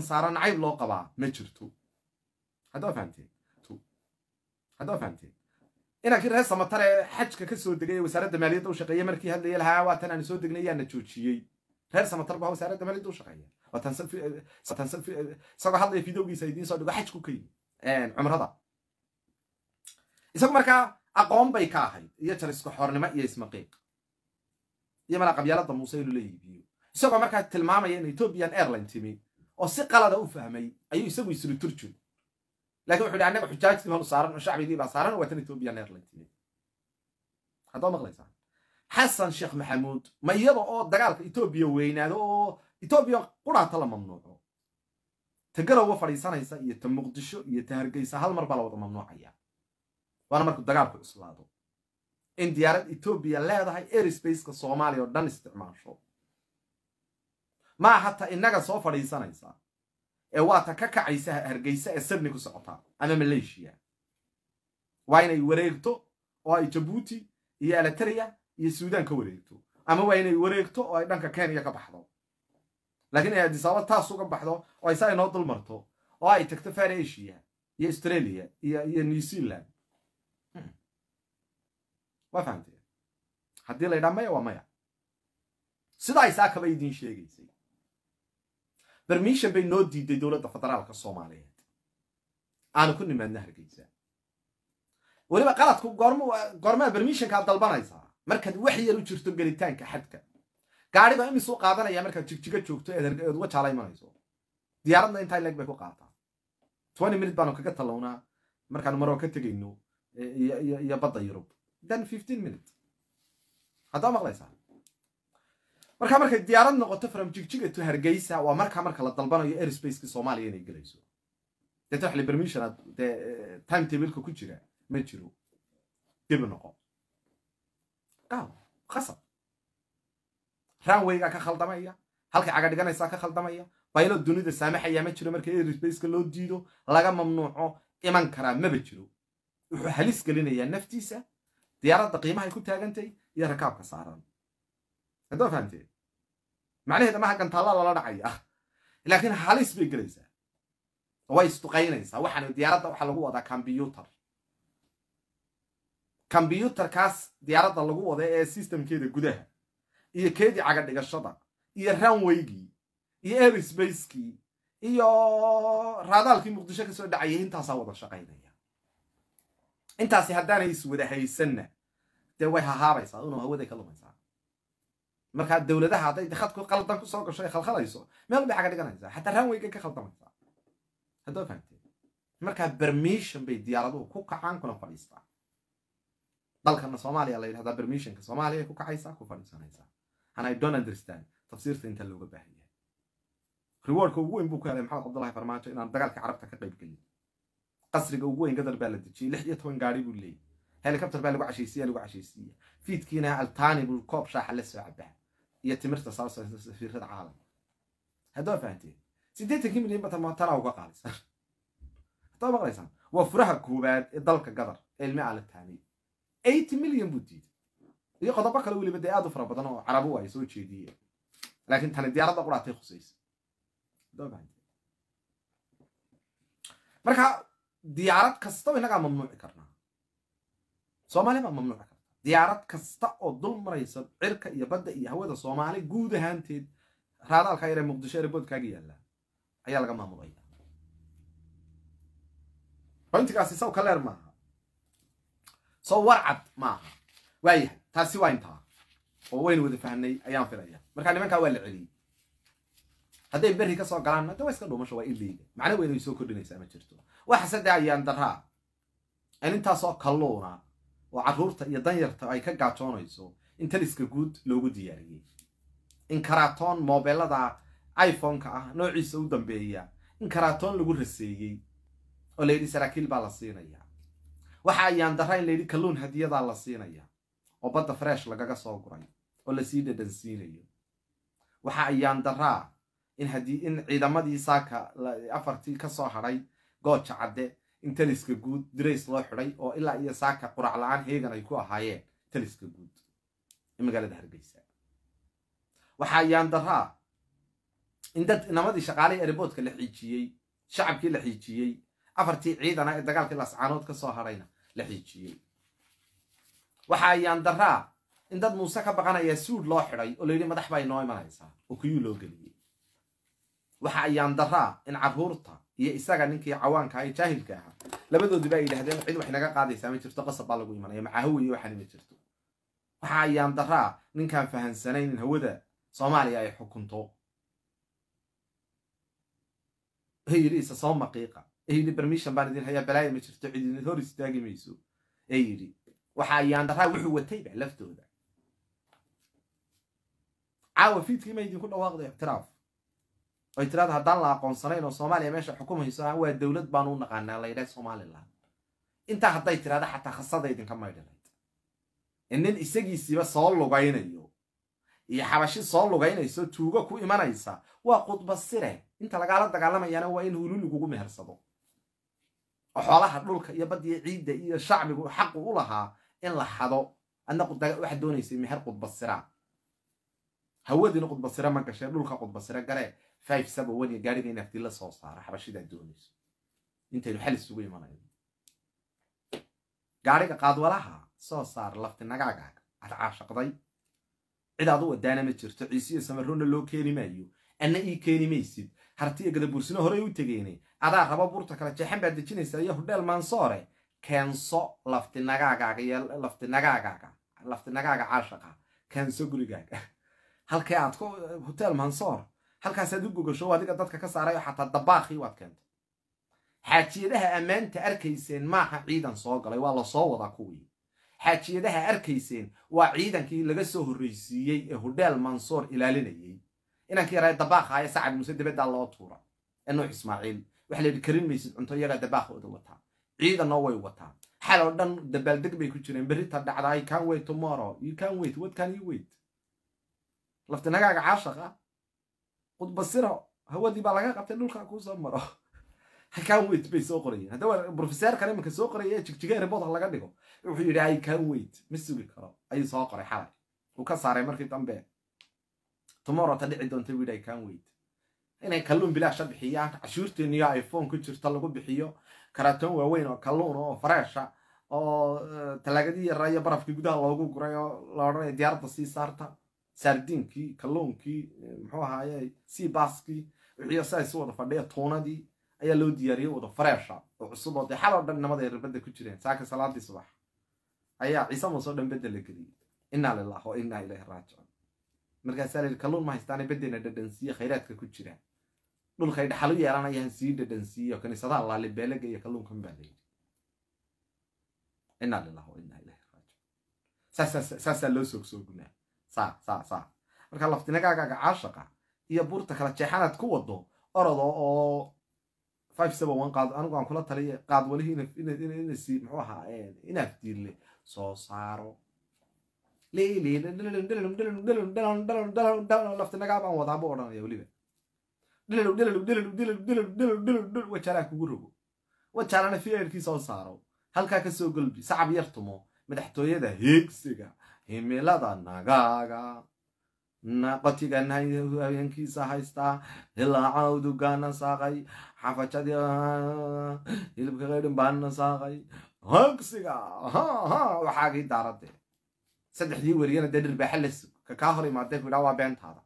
saaran nacayb loo qabaa ma jirto haddaa fahamteen haddaa samatare xajka kasoo soo degay ee wasaaradda maaliyadda u shaqeeyey markii hadlaya lahaa waatan aanu soo degnay yaana joojiyey reer samatar baa wasaaradda maaliyadda u shaqeeya isagoo hadlaya fidowgiisa idiin soo dhigo xajku ka yimi cumrada isagu markaa aqoon bay ka ahayd iyo jarisku xoornimo iyo ismaqiiq iyo malaqabyaalada muuse inuu la iibiyo isagoo markaa tilmaamaya in ethoopian airline timi oo si qalada u fahmay ayuu isagu isiri turjun lakin wuxuu dhi annaga xujaajtii banu saaran oo shacbigii baa saaran waatan etobiya neerlanti haddaa maqlaysaa xasan sheekh maxamuud ma iyada oo dagaalka etoobiya weynaado oo etoobiya quraata la mamnuuco ta garowa fadhiisanaysa iyo ta muqdisho iyo ta hargeysa hal mar baa la wada mamnuucaya waana markuu dagaalku islaado in diyaarad etoobiya leedahay airsbaceka soomaaliya oo dhan isticmaasho maa ta innaga soo fadhiisanaysa ee waata ka kacaysa hargeysa ee sydney ku socota ama maleeshiya waa inay wareegto oo ay jabuuti iyo eliteria iyo suudaan ka wareegto ama waa inay wareegto oo ay dhanka kenya ka baxdo laakiin ay adisaaba taas uga baxdo oo ay saa inoo dul marto oo ay tagto fair asia iyo australia iyo new zealand hmm. waa fahamtee haddii laydhaa maya waa maya sidaasaa kaba idiin sheegaysay bermishan bay noo diiday dowladda federaalka soomaaliyeed aanu ku nimaadna hargeysa weliba qaladku goormaa barmishankaad dalbanaysaa markaad wax yar u jirto gelitaanka xadka gaadhiba imisuu qaadanaya markaad jigjiga joogto eed uga jaala imanayso diyaaradna intaa leeg bay ku qaataa twenty minute baanu kaga tallownaa markaanu maroo ka tegayno iyo badda yurub then fifteen minute haddaa maqlaysaa markaa markay diyaarad noqoto faramjigjigato hargeysa waa markaa marka la dalbanayo airsbaceki soomaaliya inay gelayso deeta wax libermishonaad dee eh, time tableka ku jira ma jiro dib noqo gaaw qasab ranwaygaa ka khaldamaya halkay caga ka khaldamaya baylo dunida saamaxaya ma jiro marka airsbaceka loo diido laga mamnuuco iman karaa maba jiro wuxuu halis gelinayaa naftiisa diyaaradda qiimahay ku taagantay iyo rakaabka saaran haddaa fahamteed macnaheeda ma hagan taalla lala dhacaya ah laakiin halis bay gelaysaa way isduqaynaysaa waxaan diyaaradda waxaa lagu wadaa combyutar combyutarkaas diyaaradda lagu wada ee systemkeeda gudaha iyo keedii cagadhigashada iyo ranwaygii iyo airbacekii iyo raadaalkii muqdisho kasoo dhacayay intaasaa wada shaqaynaya intaasi haddaanay iswada haysanna dee way hahaabaysaa unuu hawada ka lumaysaa markaa dowladaha hadday khad khaldan kusoo gasho ay khalkhalayso meel bay xaga dhiganaysaa xataa ranweyga ka khaldamaysaa haddoo fahamtee markaa bermishan bay diyaaraduhu ku kacaan kuna fadhiistaan dalkana soomaaliya la yidhahdaa bermishanka soomaaliya ku kacaysaa ku fadhiisanaysaa and i don't understand tafsiirta inta looga baahan yahay rewardka ugu weyn buu ku helay maxamed cabdullahi farmaajo inaan dagaalka carabta ka qayb gelin qasriga ugu weyn gadar baa la dejiyey lix iyo toban gaari buu leeyay helicopter baa lagu cashaysiiya lagu cashaysiiya fiidkiina altani buu koob shaaxa la soo cabaa iyo timirta caalamka caalam haddoo fahamteen siddeetan kimil inbata montana uga qaadaysaa haddoo maqlaysaan waa furaha koowaad ee dalka gadar ee ilmi alataamiy eighty million buu diiday iyo qodobo kale weliba dee aad u fara badan oo carabu ay soo jeediye laakiin tani diyaaradda quraatay khusaysa marka diyaarad kastaba inagaa mamnuuci karnaa soomaaliya baa mamnuuci diyaarad kasta oo dul maraysa cirka iyo badda iyo hawada soomaali guud ahaanteed raadaalkaa yaree muqdisho ereboodkaaga yaallaa ayaa laga maamulaya runtigaasi saw ka maaha saw warcad maaha waayahay taasi waa intaa oo waynu wada fahnay ayaan filaya markaa nimankaa waa la celiyey hadday berri ka galaan mada waa iska dhuumasho waa iliiga macno weyn ay soo kordhinaysaa ma jirto waxase dee ah ayaan daraa aan intaasoo kalluuna oo caruurta iyo danyarta ay ka gaajoonayso in taliska guud loogu diyaariyey in karatoon moobelada iphone-ka ah noociisa u dambeeya in karatoon lagu raseeyey oo layidhi saraakiil baa la siinayaa waxa ayaan dara in layidhi kalluun hadiyadaa la siinaya oo badda fresh lagaga soo guray oo lasii dhadhansiinayo waxa ayaan daraa in ciidamadii saaka afartii kasoo hadhay gooja cadde intaliska guud dirays loo xiday oo ilaa iyo saaka qurac la-aan heegan ay ku ahaayeen taliska guud ee magaalada hargeysa waxaa daraa in dad inamadii shaqaalihii ereboodka la xiijiyey shacabkii la xiijiyey afartii ciidana ee dagaalkii lascaanood ka soo hadhayna la xiijiyey waxa ayaan yaandaraa in dad muuse ka baqanaya suud loo xiday oo layidhi madax bay noo imanaysaa oo kuyuu loo geliyey waxa ayaandaraa in caruurta iyo isaga ninkii cawaanka ee ah jaahilka ahaa labadoodiba ay yidhahdeen cid wax naga qaadaysaa ma jirto qasab baa lagu imanaya macaahuwa iyo waxani ma jirto waxa ayaan daraa ah ninkaan fahansanayn in hawada soomaaliya ay xukunto ee yidhi isa soo maqiiqa yidhi bermishan baan idin hayaa balaaya ma jirto cididin hor istaagi mayso ee yidhi waxa ayaan daraa wuxuu watayba laftooda caawa fiidkii ma idinku dhawaaqday ictiraaf oy tiraada haddaan la aqoonsanayn oo soomaaliya meesha xukumayso ah waa dowlad baan u naqaanaa laydhaah somalilan intaa hadday tiraada xataa khasada idinka maydhilayd e nin isagiisiiba soo lugaynayo iyo xabashi soo lugaynayso tuugo ku imanaysa waa qudba sire inta lagaala dagaalamayaana waa in hulul igugu mehersado oo xoolaha dhulka iyo baddiyo ciidda iyo shacbigu xaqu u lahaa in la xado adna wax doonaysay meher qudba siraa hawadiina qudbasire ma gashee dhulka qudbasire galee five saba wan iyo gaarhina in la soo saara xabashidaad doonayso intaynu xal isugu imanayno gaariga qaadwalaha soo saar laftinagaagaaga aad caashaqday cid ad u wadaana ma jirto ciisiyo samarona loo keeni maayo ana ii keeni maysid harti iyo horey u tegeene adaa raba buurta kale jeexan baad dejinaysaa iyo hodheel maansoore keenso laftinaagaagaaga iyo laftinaagaagaaga laftinagaaga caashaqa keenso gurigaaga halkee aad ku eh, hotel mansoor halkaasaad u gogasho adiga dadka ka saaray oo xataa dabaaqii waad keentay xaajiyadaha ammaanta arkayseen maaha ciidan soo galay waa lasoo wadaa kuwii xaajiyadaha arkayseen waa ciidankii laga soo horreysiiyey ee hodheel mansoor ilaalinayey inankii yaraa dabaaqaaya sacad muuse dabaddaa loo tuura ee nuux ismaaciil waxa layidhi karin maysid cunto iyagaa dabaaqooda wataa ciidanoo way wataa xal oo dhan dabaaldeg bay ku jireen berrita dhacdaay can wait tomorrow you can wait what can you wait laftinagaaga caashaqa ah hawadii baa laga qabtay dhulka kuu maro i bay soo qorayeen hadda brofeser kale imanka soo qoraya ee jigjige laga dhigo wuxuu yidhi i ma sugi karo ayuu soo qoray xalay uu ka saaray markii dambe tomorrow ta dhici doonta buu yidhi inay kalluun bilaasha bixiyaan cashuurteeniyo iphone ku jirta lagu bixiyo karatoon waaweyn oo kalluun oo fareesha ah, oo eh, talaagadii yarra iyo barafkii gudaha loogu guray oo la diyaaradda sii saarta sardiinkii kalluunkii eh, muxuu ahaaye sea baskii wixii sidaas wada fadhiya tuunadii ayaa loo diyaariyey wada fareesha oo cusub oo dee xal dhan nimada ay rabadda ku jireen saaka salaadii subax ayaa ciise muuse dhan bedda la geliyey innaa lilah oo innaa ilaahi raajicuun markaasaa layidhi kalluun ma haystaanay beddeena dhadhansiiye khayraadka ku jiraan dhulkay dhaxal u sii dhadhansiiye oo kiniisadaha laalibeelaga iyo kalluunkan baa layidhi innaa lilah oo innaa ilaahi raajicuun saasaa loo soog marka laftinagaagaaga gacaashaqa iyo buurta kala jeexanaad ku wado orodo oo anigu aan kula taliya qaadwalihi mxuu soo saaro laftinagaa baan odhanaya weliba wajaalaha kugu rogo wajaalana fi soo saaro halkaa kasoo golbi sacab yar tumo madaxtooyada heegsiga himilada nagaaga naqotigan haweenkiisa haystaa hilaaca udugaana saaqay xafajadii ah, hilibka qaydhin baanna saaqay hogsiga waxaagii daarade saddexdii weriyana dee dhirbaaxales kakaa hor imaadee ku idhaa waa beentaada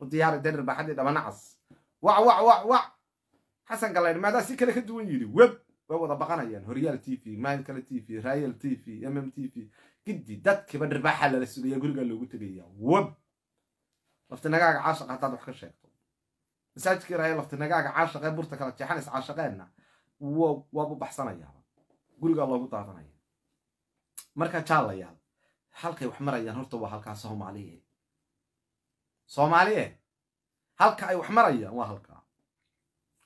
u diyaari dee dhirbaaxadii dhabana cas wac wac wac wac xasan galaydh maadaa si kale ka duwan yidhi web way wada baqanayaan horyaal t v mile kale t v rayal t v mm t v giddi dadkiiba dhirbaaxaa lala sugaya gurigaa loogu tegaya wab laftinagaaga caashaq haddaad wax ka sheegto masaajidka iraayo laftinagaaga caashaqee burta kala jeexanays caashaqeenna waabu baxsanayaaba gurigaa loogu daadanaya marka jaalayaal halkay wax marayaan horta waa halkaa soomaaliye soomaaliye halka ay wax marayaan waa halkaa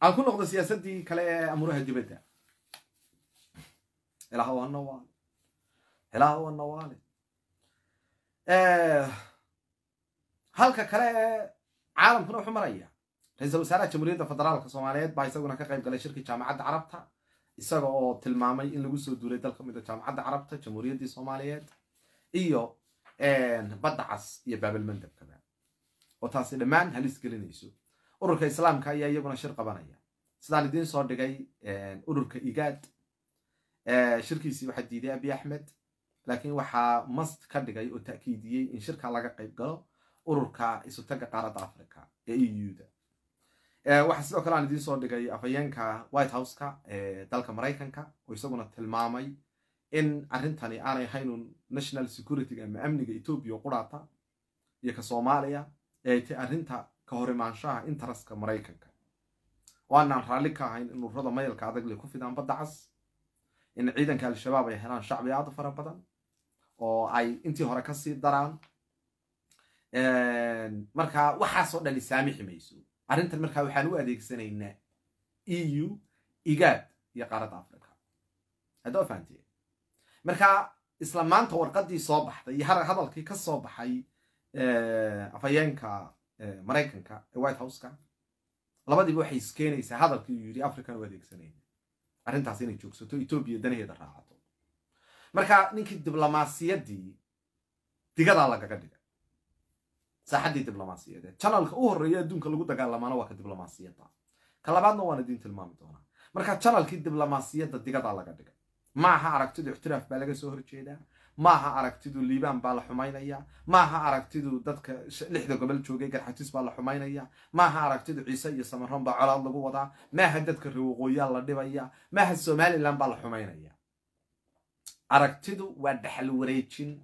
aan ku noqdo siyaasaddii kale ee amuraha dibadda ilaah waa nawaale ilaah waa nawaale halka kale ee caalamkuna wuxuu maraya ra-iisul wasaaraha jamhuuriyadda federaalka soomaaliyeed baa isaguna ka qayb galay shirki jaamacadda carabta isaga oo tilmaamay in lagu soo duulay dal ka mid a jaamacadda carabta jamhuuriyaddii soomaaliyeed iyo badda cas iyo baabel mandabkaba oo taasi dhammaan halis gelinayso ururka islaamka ayaa iyaguna shir qabanaya sidaan idiin soo dhigay ururka igaad Eh, shirkiisii waxaa diiday abi axmed laakiin waxaa mast ka dhigay oo ta'kiidiyey in shirka laga qayb galo ururka isutaga qaaradda africa ee e u eh, waxaa sidoo kale aan idiin soo dhigay afhayeenka white houseka ee eh, dalka maraykanka oo isaguna tilmaamay in arrintani aanay ahaynun national securityga ama amniga etoobiya quraata iyo ka soomaaliya ee ta arrinta ka horimaanshaha interestska maraykanka oo aanaan raalli ka ahayn in ururada mayalka adag le ku fidaan badda cas in ciidanka al-shabaab ay helaan shacbi aada fara badan oo ay intii hore kasii daraan markaa waxaasoo dhan isaamixi mayso arrintan marka waxaan u adeegsanaynaa e u igaad iyo qaaradda africa hadda fahanteen markaa isla maanta warqaddii soo baxday iyo hadalkii ka soo baxay afhayeenka maraykanka ee white houseka labadiiba waxay iskeenaysaa hadalkii uu yidhi african u adeegsanayna arrintaas inay joogsato etoobiya danaheeda raacato marka ninkii diblomaasiyaddii digadaa lagaga dhiga saaxaddii diblomaasiyadeed janalka u horreeya adduunka lagu dagaalamaana waa ka diblomaasiyadda ka labaadna waan idiin tilmaami doonaa marka janalkii diblomaasiyadda digadaa laga dhiga ma aha aragtidu ixtiraaf baa laga soo horjeedaa maaha aragtidu liibaan baa la xumaynayaa maaha aragtidu dadka lixda gobol joogay garxatis baa la xumaynayaa maaha aragtidu ciise iyo samaroon baa colaad lagu wadaa maaha dadka rewoqooyaa la dhibaya maaha somalilan baa la xumaynaya aragtidu waa dhexal wareejin